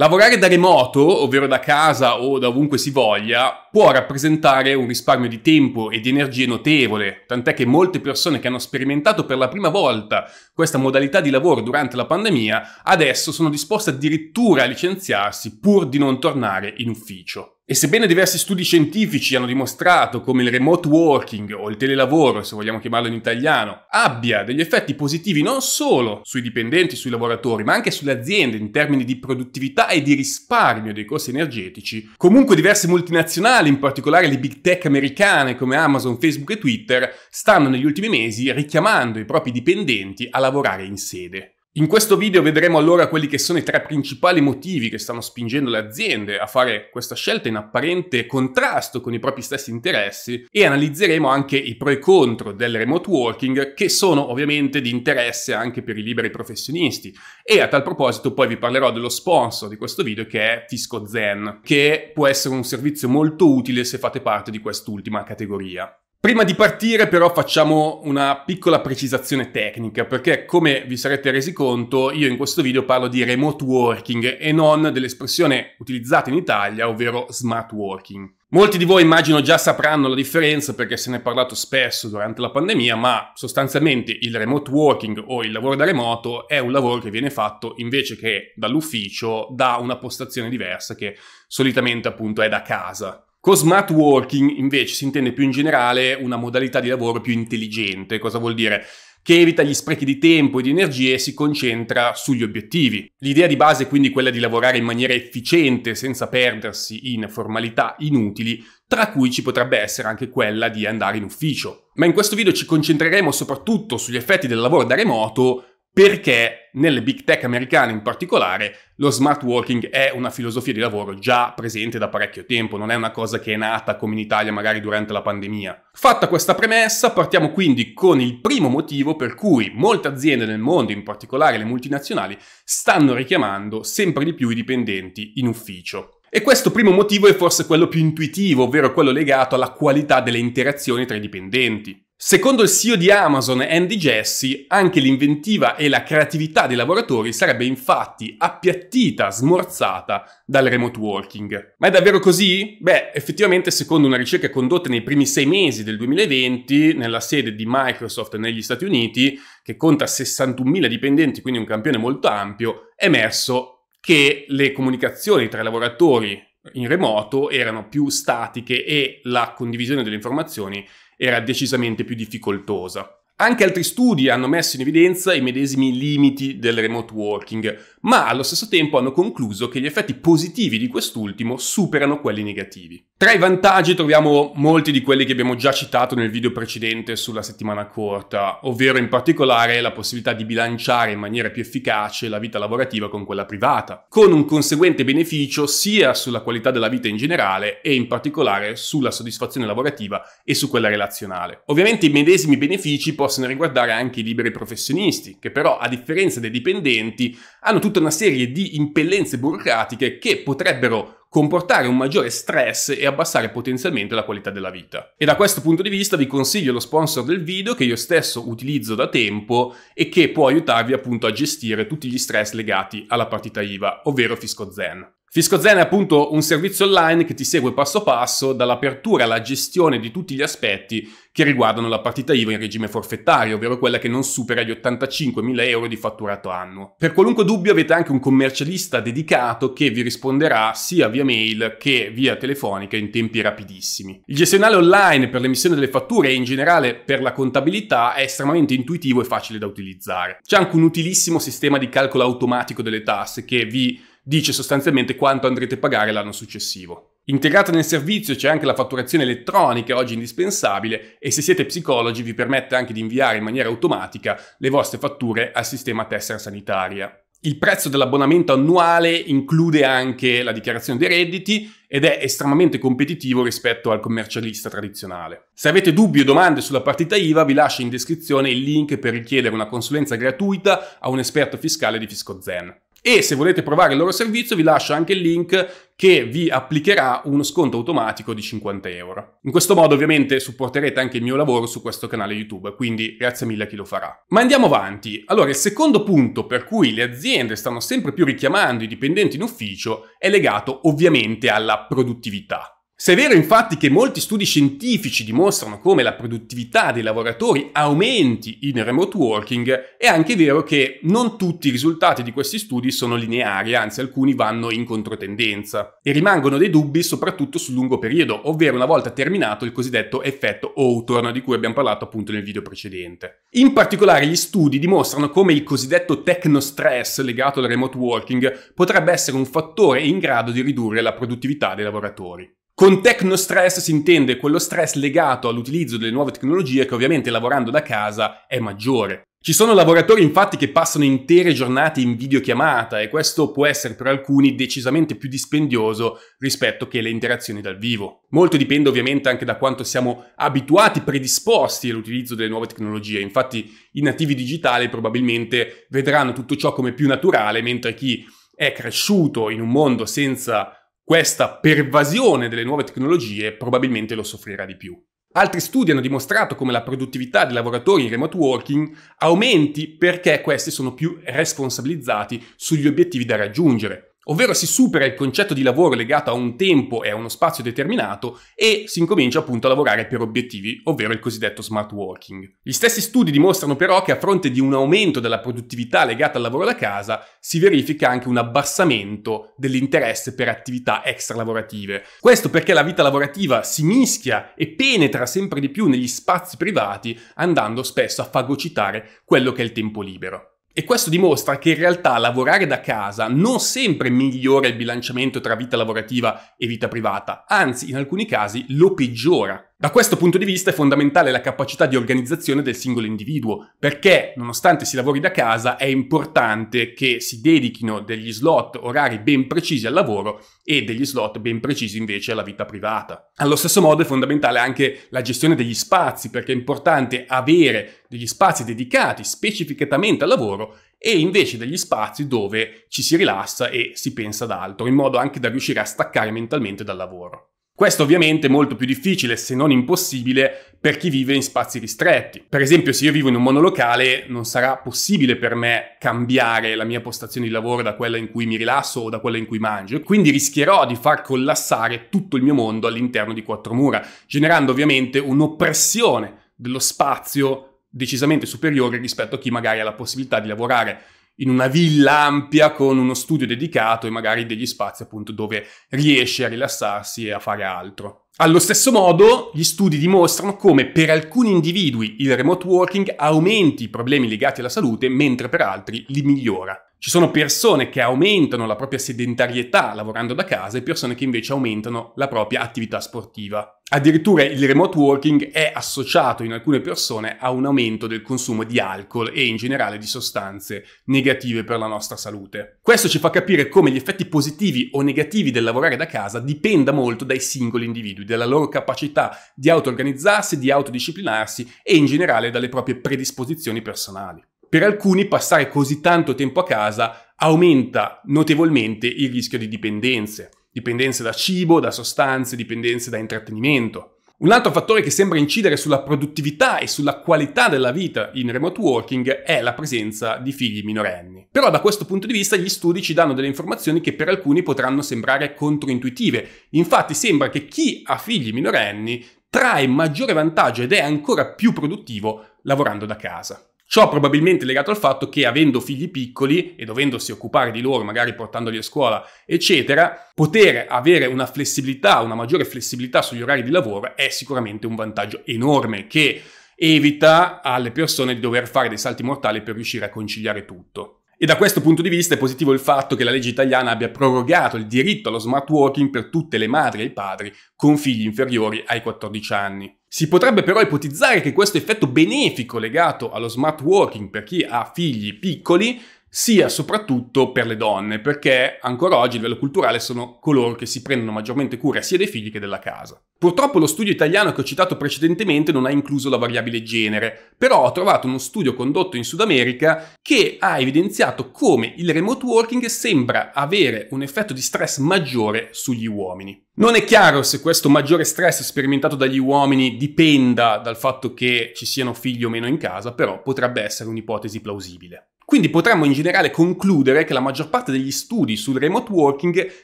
Lavorare da remoto, ovvero da casa o da ovunque si voglia, può rappresentare un risparmio di tempo e di energie notevole, tant'è che molte persone che hanno sperimentato per la prima volta questa modalità di lavoro durante la pandemia adesso sono disposte addirittura a licenziarsi pur di non tornare in ufficio. E sebbene diversi studi scientifici hanno dimostrato come il remote working o il telelavoro, se vogliamo chiamarlo in italiano, abbia degli effetti positivi non solo sui dipendenti, sui lavoratori, ma anche sulle aziende in termini di produttività e di risparmio dei costi energetici, comunque diverse multinazionali multinazionali, in particolare le big tech americane come Amazon, Facebook e Twitter, stanno negli ultimi mesi richiamando i propri dipendenti a lavorare in sede. In questo video vedremo allora quelli che sono i tre principali motivi che stanno spingendo le aziende a fare questa scelta in apparente contrasto con i propri stessi interessi e analizzeremo anche i pro e contro del remote working che sono ovviamente di interesse anche per i liberi professionisti e a tal proposito poi vi parlerò dello sponsor di questo video che è Fisco Zen che può essere un servizio molto utile se fate parte di quest'ultima categoria. Prima di partire però facciamo una piccola precisazione tecnica perché come vi sarete resi conto io in questo video parlo di remote working e non dell'espressione utilizzata in Italia ovvero smart working. Molti di voi immagino già sapranno la differenza perché se ne è parlato spesso durante la pandemia, ma sostanzialmente il remote working o il lavoro da remoto è un lavoro che viene fatto invece che dall'ufficio da una postazione diversa che solitamente appunto è da casa. Con smart working invece si intende più in generale una modalità di lavoro più intelligente. Cosa vuol dire? Che evita gli sprechi di tempo e di energie e si concentra sugli obiettivi. L'idea di base è quindi quella di lavorare in maniera efficiente senza perdersi in formalità inutili, tra cui ci potrebbe essere anche quella di andare in ufficio. Ma in questo video ci concentreremo soprattutto sugli effetti del lavoro da remoto perché nelle big tech americane in particolare lo smart working è una filosofia di lavoro già presente da parecchio tempo, non è una cosa che è nata come in Italia magari durante la pandemia. Fatta questa premessa, partiamo quindi con il primo motivo per cui molte aziende nel mondo, in particolare le multinazionali, stanno richiamando sempre di più i dipendenti in ufficio. E questo primo motivo è forse quello più intuitivo, ovvero quello legato alla qualità delle interazioni tra i dipendenti. Secondo il CEO di Amazon, Andy Jesse, anche l'inventiva e la creatività dei lavoratori sarebbe infatti appiattita, smorzata dal remote working. Ma è davvero così? Beh, effettivamente, secondo una ricerca condotta nei primi sei mesi del 2020 nella sede di Microsoft negli Stati Uniti, che conta 61.000 dipendenti, quindi un campione molto ampio, è emerso che le comunicazioni tra i lavoratori in remoto erano più statiche e la condivisione delle informazioni era decisamente più difficoltosa. Anche altri studi hanno messo in evidenza i medesimi limiti del remote working, ma allo stesso tempo hanno concluso che gli effetti positivi di quest'ultimo superano quelli negativi. Tra i vantaggi troviamo molti di quelli che abbiamo già citato nel video precedente sulla settimana corta, ovvero in particolare la possibilità di bilanciare in maniera più efficace la vita lavorativa con quella privata, con un conseguente beneficio sia sulla qualità della vita in generale e in particolare sulla soddisfazione lavorativa e su quella relazionale. Ovviamente i medesimi benefici possono possono riguardare anche i liberi professionisti, che però, a differenza dei dipendenti, hanno tutta una serie di impellenze burocratiche che potrebbero comportare un maggiore stress e abbassare potenzialmente la qualità della vita. E da questo punto di vista vi consiglio lo sponsor del video che io stesso utilizzo da tempo e che può aiutarvi appunto a gestire tutti gli stress legati alla partita IVA, ovvero Fisco Zen. FiscoZen è appunto un servizio online che ti segue passo passo dall'apertura alla gestione di tutti gli aspetti che riguardano la partita IVA in regime forfettario, ovvero quella che non supera gli 85.000 euro di fatturato annuo. Per qualunque dubbio avete anche un commercialista dedicato che vi risponderà sia via mail che via telefonica in tempi rapidissimi. Il gestionale online per l'emissione delle fatture e in generale per la contabilità è estremamente intuitivo e facile da utilizzare. C'è anche un utilissimo sistema di calcolo automatico delle tasse che vi dice sostanzialmente quanto andrete a pagare l'anno successivo. Integrata nel servizio c'è anche la fatturazione elettronica, oggi indispensabile, e se siete psicologi vi permette anche di inviare in maniera automatica le vostre fatture al sistema tessera sanitaria. Il prezzo dell'abbonamento annuale include anche la dichiarazione dei redditi ed è estremamente competitivo rispetto al commercialista tradizionale. Se avete dubbi o domande sulla partita IVA vi lascio in descrizione il link per richiedere una consulenza gratuita a un esperto fiscale di FiscoZen. E se volete provare il loro servizio vi lascio anche il link che vi applicherà uno sconto automatico di 50 euro. In questo modo ovviamente supporterete anche il mio lavoro su questo canale YouTube, quindi grazie mille a chi lo farà. Ma andiamo avanti. Allora, il secondo punto per cui le aziende stanno sempre più richiamando i dipendenti in ufficio è legato ovviamente alla produttività. Se è vero infatti che molti studi scientifici dimostrano come la produttività dei lavoratori aumenti in remote working, è anche vero che non tutti i risultati di questi studi sono lineari, anzi alcuni vanno in controtendenza. E rimangono dei dubbi soprattutto sul lungo periodo, ovvero una volta terminato il cosiddetto effetto Hawthorne di cui abbiamo parlato appunto nel video precedente. In particolare gli studi dimostrano come il cosiddetto tecnostress legato al remote working potrebbe essere un fattore in grado di ridurre la produttività dei lavoratori. Con tecnostress si intende quello stress legato all'utilizzo delle nuove tecnologie che ovviamente lavorando da casa è maggiore. Ci sono lavoratori infatti che passano intere giornate in videochiamata e questo può essere per alcuni decisamente più dispendioso rispetto che le interazioni dal vivo. Molto dipende ovviamente anche da quanto siamo abituati, predisposti all'utilizzo delle nuove tecnologie, infatti i nativi digitali probabilmente vedranno tutto ciò come più naturale, mentre chi è cresciuto in un mondo senza questa pervasione delle nuove tecnologie probabilmente lo soffrirà di più. Altri studi hanno dimostrato come la produttività dei lavoratori in remote working aumenti perché questi sono più responsabilizzati sugli obiettivi da raggiungere, ovvero si supera il concetto di lavoro legato a un tempo e a uno spazio determinato e si incomincia appunto a lavorare per obiettivi, ovvero il cosiddetto smart working. Gli stessi studi dimostrano però che a fronte di un aumento della produttività legata al lavoro da casa si verifica anche un abbassamento dell'interesse per attività extra lavorative. Questo perché la vita lavorativa si mischia e penetra sempre di più negli spazi privati andando spesso a fagocitare quello che è il tempo libero. E questo dimostra che in realtà lavorare da casa non sempre migliora il bilanciamento tra vita lavorativa e vita privata, anzi in alcuni casi lo peggiora. Da questo punto di vista è fondamentale la capacità di organizzazione del singolo individuo, perché nonostante si lavori da casa è importante che si dedichino degli slot orari ben precisi al lavoro e degli slot ben precisi invece alla vita privata. Allo stesso modo è fondamentale anche la gestione degli spazi, perché è importante avere degli spazi dedicati specificatamente al lavoro e invece degli spazi dove ci si rilassa e si pensa ad altro, in modo anche da riuscire a staccare mentalmente dal lavoro. Questo ovviamente è molto più difficile, se non impossibile, per chi vive in spazi ristretti. Per esempio, se io vivo in un monolocale, non sarà possibile per me cambiare la mia postazione di lavoro da quella in cui mi rilasso o da quella in cui mangio, quindi rischierò di far collassare tutto il mio mondo all'interno di quattro mura, generando ovviamente un'oppressione dello spazio decisamente superiore rispetto a chi magari ha la possibilità di lavorare in una villa ampia con uno studio dedicato e magari degli spazi appunto dove riesce a rilassarsi e a fare altro. Allo stesso modo, gli studi dimostrano come per alcuni individui il remote working aumenti i problemi legati alla salute, mentre per altri li migliora. Ci sono persone che aumentano la propria sedentarietà lavorando da casa e persone che invece aumentano la propria attività sportiva. Addirittura il remote working è associato in alcune persone a un aumento del consumo di alcol e in generale di sostanze negative per la nostra salute. Questo ci fa capire come gli effetti positivi o negativi del lavorare da casa dipenda molto dai singoli individui, dalla loro capacità di auto-organizzarsi, di autodisciplinarsi e in generale dalle proprie predisposizioni personali per alcuni passare così tanto tempo a casa aumenta notevolmente il rischio di dipendenze, dipendenze da cibo, da sostanze, dipendenze da intrattenimento. Un altro fattore che sembra incidere sulla produttività e sulla qualità della vita in remote working è la presenza di figli minorenni. Però da questo punto di vista gli studi ci danno delle informazioni che per alcuni potranno sembrare controintuitive. Infatti sembra che chi ha figli minorenni trae maggiore vantaggio ed è ancora più produttivo lavorando da casa. Ciò probabilmente legato al fatto che avendo figli piccoli e dovendosi occupare di loro, magari portandoli a scuola, eccetera, poter avere una flessibilità, una maggiore flessibilità sugli orari di lavoro è sicuramente un vantaggio enorme che evita alle persone di dover fare dei salti mortali per riuscire a conciliare tutto. E da questo punto di vista è positivo il fatto che la legge italiana abbia prorogato il diritto allo smart working per tutte le madri e i padri con figli inferiori ai 14 anni. Si potrebbe però ipotizzare che questo effetto benefico legato allo smart working per chi ha figli piccoli sia soprattutto per le donne, perché ancora oggi a livello culturale sono coloro che si prendono maggiormente cura sia dei figli che della casa. Purtroppo lo studio italiano che ho citato precedentemente non ha incluso la variabile genere, però ho trovato uno studio condotto in Sud America che ha evidenziato come il remote working sembra avere un effetto di stress maggiore sugli uomini. Non è chiaro se questo maggiore stress sperimentato dagli uomini dipenda dal fatto che ci siano figli o meno in casa, però potrebbe essere un'ipotesi plausibile. Quindi potremmo in generale concludere che la maggior parte degli studi sul remote working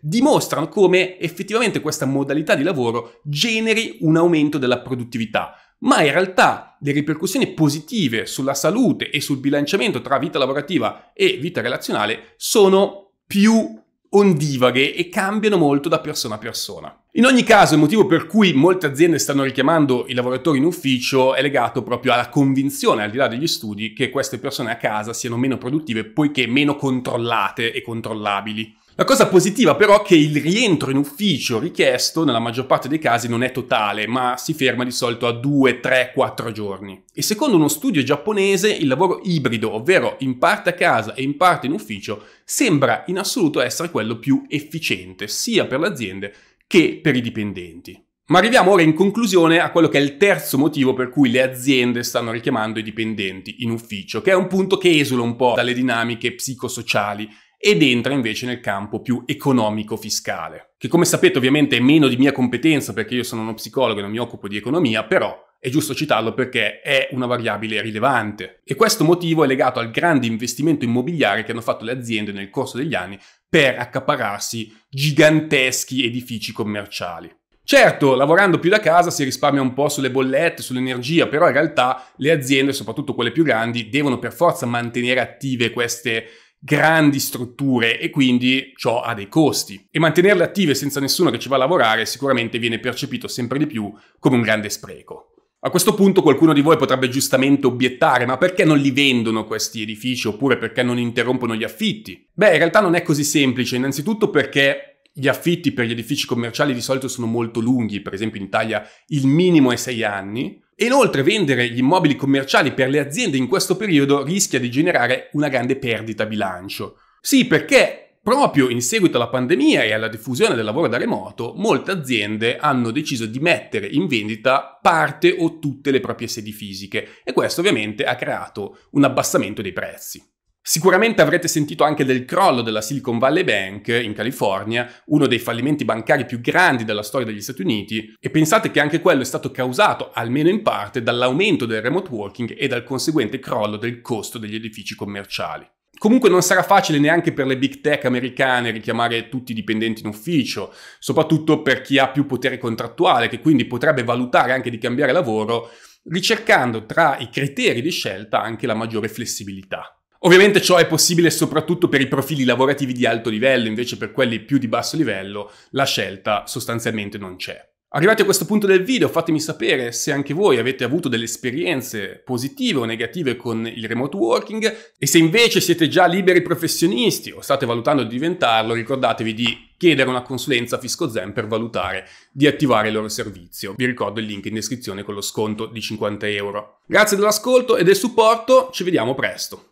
dimostrano come effettivamente questa modalità di lavoro generi un aumento della produttività, ma in realtà le ripercussioni positive sulla salute e sul bilanciamento tra vita lavorativa e vita relazionale sono più ondivaghe e cambiano molto da persona a persona. In ogni caso, il motivo per cui molte aziende stanno richiamando i lavoratori in ufficio è legato proprio alla convinzione, al di là degli studi, che queste persone a casa siano meno produttive poiché meno controllate e controllabili. La cosa positiva però è che il rientro in ufficio richiesto nella maggior parte dei casi non è totale, ma si ferma di solito a 2, 3, 4 giorni. E secondo uno studio giapponese il lavoro ibrido, ovvero in parte a casa e in parte in ufficio, sembra in assoluto essere quello più efficiente sia per le aziende che per i dipendenti. Ma arriviamo ora in conclusione a quello che è il terzo motivo per cui le aziende stanno richiamando i dipendenti in ufficio, che è un punto che esula un po' dalle dinamiche psicosociali ed entra invece nel campo più economico-fiscale, che come sapete ovviamente è meno di mia competenza perché io sono uno psicologo e non mi occupo di economia, però è giusto citarlo perché è una variabile rilevante e questo motivo è legato al grande investimento immobiliare che hanno fatto le aziende nel corso degli anni per accaparrarsi giganteschi edifici commerciali. Certo, lavorando più da casa si risparmia un po' sulle bollette, sull'energia, però in realtà le aziende, soprattutto quelle più grandi, devono per forza mantenere attive queste grandi strutture e quindi ciò ha dei costi. E mantenerle attive senza nessuno che ci va a lavorare sicuramente viene percepito sempre di più come un grande spreco. A questo punto qualcuno di voi potrebbe giustamente obiettare ma perché non li vendono questi edifici oppure perché non interrompono gli affitti? Beh, in realtà non è così semplice, innanzitutto perché gli affitti per gli edifici commerciali di solito sono molto lunghi, per esempio in Italia il minimo è 6 anni, Inoltre vendere gli immobili commerciali per le aziende in questo periodo rischia di generare una grande perdita bilancio. Sì, perché proprio in seguito alla pandemia e alla diffusione del lavoro da remoto, molte aziende hanno deciso di mettere in vendita parte o tutte le proprie sedi fisiche e questo ovviamente ha creato un abbassamento dei prezzi. Sicuramente avrete sentito anche del crollo della Silicon Valley Bank in California, uno dei fallimenti bancari più grandi della storia degli Stati Uniti, e pensate che anche quello è stato causato, almeno in parte, dall'aumento del remote working e dal conseguente crollo del costo degli edifici commerciali. Comunque non sarà facile neanche per le big tech americane richiamare tutti i dipendenti in ufficio, soprattutto per chi ha più potere contrattuale, che quindi potrebbe valutare anche di cambiare lavoro, ricercando tra i criteri di scelta anche la maggiore flessibilità. Ovviamente ciò è possibile soprattutto per i profili lavorativi di alto livello, invece per quelli più di basso livello la scelta sostanzialmente non c'è. Arrivati a questo punto del video fatemi sapere se anche voi avete avuto delle esperienze positive o negative con il remote working e se invece siete già liberi professionisti o state valutando di diventarlo ricordatevi di chiedere una consulenza a FiscoZen per valutare di attivare il loro servizio. Vi ricordo il link in descrizione con lo sconto di 50 euro. Grazie dell'ascolto e del supporto, ci vediamo presto.